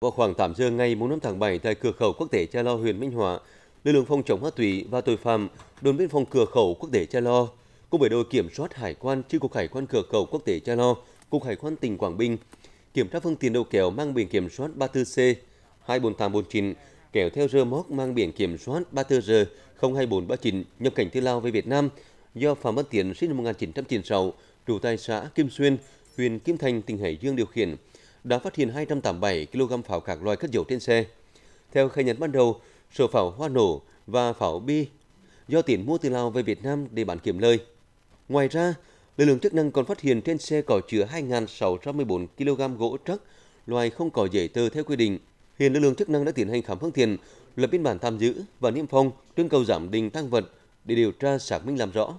Vào khoảng 8 giờ ngày 4 tháng 7 tại cửa khẩu quốc tế Cha Lo huyện Minh Hóa, lực lượng phòng chống ma túy và tội phạm đồn biên phòng cửa khẩu quốc tế Cha Lo cùng với đội kiểm soát hải quan chi cục hải quan cửa khẩu quốc tế Cha Lo, cục hải quan tỉnh Quảng Bình kiểm tra phương tiện đầu kéo mang biển kiểm soát 34C 24849 kéo theo rơ móc mang biển kiểm soát 34R 02439 nhập cảnh từ Lào về Việt Nam do Phạm Văn Tiến sinh năm 1996 trú tại xã Kim Xuyên, huyện Kim Thành, tỉnh Hải Dương điều khiển đã phát hiện 287 kg pháo các loại cất giấu trên xe. Theo khai nhận ban đầu, số pháo hoa nổ và pháo bi do tiền mua từ Lào về Việt Nam để bán kiếm lời. Ngoài ra, lực lượng chức năng còn phát hiện trên xe có chứa 2.614 kg gỗ trắc, loài không có giấy tờ theo quy định. Hiện lực lượng chức năng đã tiến hành khám phương tiện, lập biên bản tạm giữ và niêm phong trưng cầu giảm đình tăng vật để điều tra xác minh làm rõ.